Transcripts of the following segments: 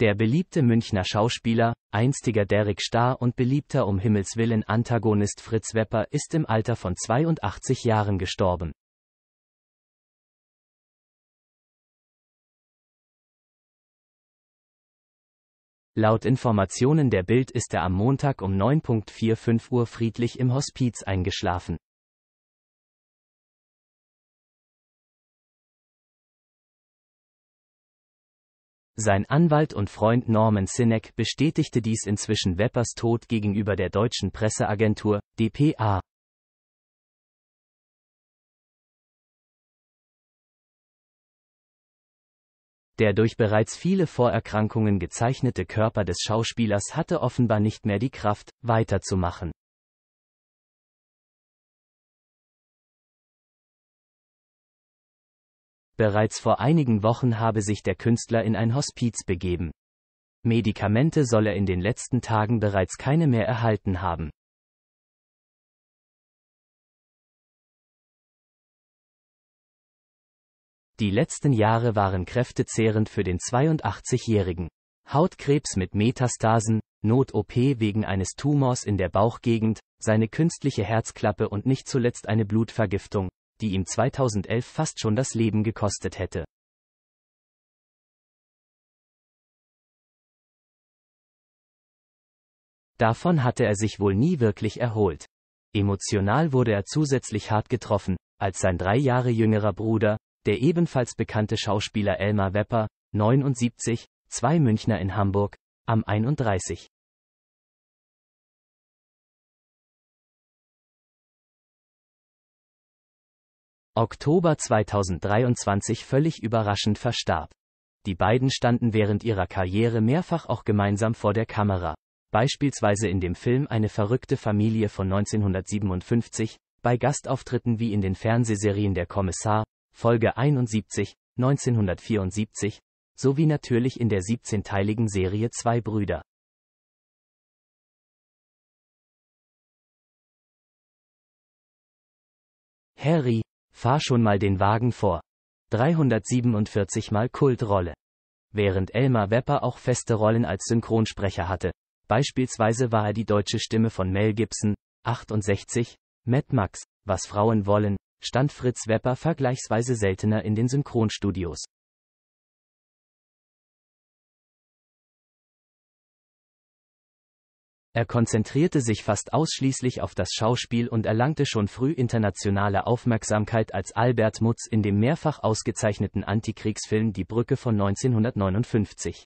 Der beliebte Münchner Schauspieler, einstiger Derek Starr und beliebter um Himmels willen Antagonist Fritz Wepper ist im Alter von 82 Jahren gestorben. Laut Informationen der Bild ist er am Montag um 9.45 Uhr friedlich im Hospiz eingeschlafen. Sein Anwalt und Freund Norman Sinek bestätigte dies inzwischen Weppers Tod gegenüber der deutschen Presseagentur, dpa. Der durch bereits viele Vorerkrankungen gezeichnete Körper des Schauspielers hatte offenbar nicht mehr die Kraft, weiterzumachen. Bereits vor einigen Wochen habe sich der Künstler in ein Hospiz begeben. Medikamente soll er in den letzten Tagen bereits keine mehr erhalten haben. Die letzten Jahre waren kräftezehrend für den 82-Jährigen. Hautkrebs mit Metastasen, Not-OP wegen eines Tumors in der Bauchgegend, seine künstliche Herzklappe und nicht zuletzt eine Blutvergiftung, die ihm 2011 fast schon das Leben gekostet hätte. Davon hatte er sich wohl nie wirklich erholt. Emotional wurde er zusätzlich hart getroffen, als sein drei Jahre jüngerer Bruder, der ebenfalls bekannte Schauspieler Elmar Wepper, 79, zwei Münchner in Hamburg, am 31. Oktober 2023 völlig überraschend verstarb. Die beiden standen während ihrer Karriere mehrfach auch gemeinsam vor der Kamera. Beispielsweise in dem Film Eine verrückte Familie von 1957, bei Gastauftritten wie in den Fernsehserien Der Kommissar, Folge 71, 1974, sowie natürlich in der 17-teiligen Serie Zwei Brüder. Harry, Fahr schon mal den Wagen vor. 347 mal Kultrolle. Während Elmar Wepper auch feste Rollen als Synchronsprecher hatte. Beispielsweise war er die deutsche Stimme von Mel Gibson, 68, Mad Max, Was Frauen wollen, stand Fritz Wepper vergleichsweise seltener in den Synchronstudios. Er konzentrierte sich fast ausschließlich auf das Schauspiel und erlangte schon früh internationale Aufmerksamkeit als Albert Mutz in dem mehrfach ausgezeichneten Antikriegsfilm Die Brücke von 1959.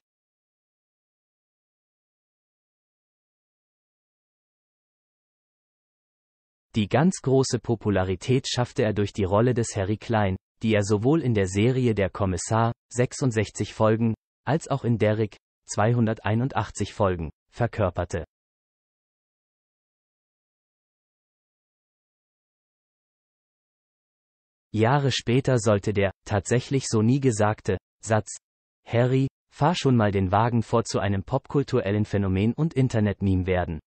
Die ganz große Popularität schaffte er durch die Rolle des Harry Klein, die er sowohl in der Serie Der Kommissar, 66 Folgen, als auch in Derrick, 281 Folgen, verkörperte. Jahre später sollte der, tatsächlich so nie gesagte, Satz, Harry, fahr schon mal den Wagen vor zu einem popkulturellen Phänomen und Internet-Meme werden.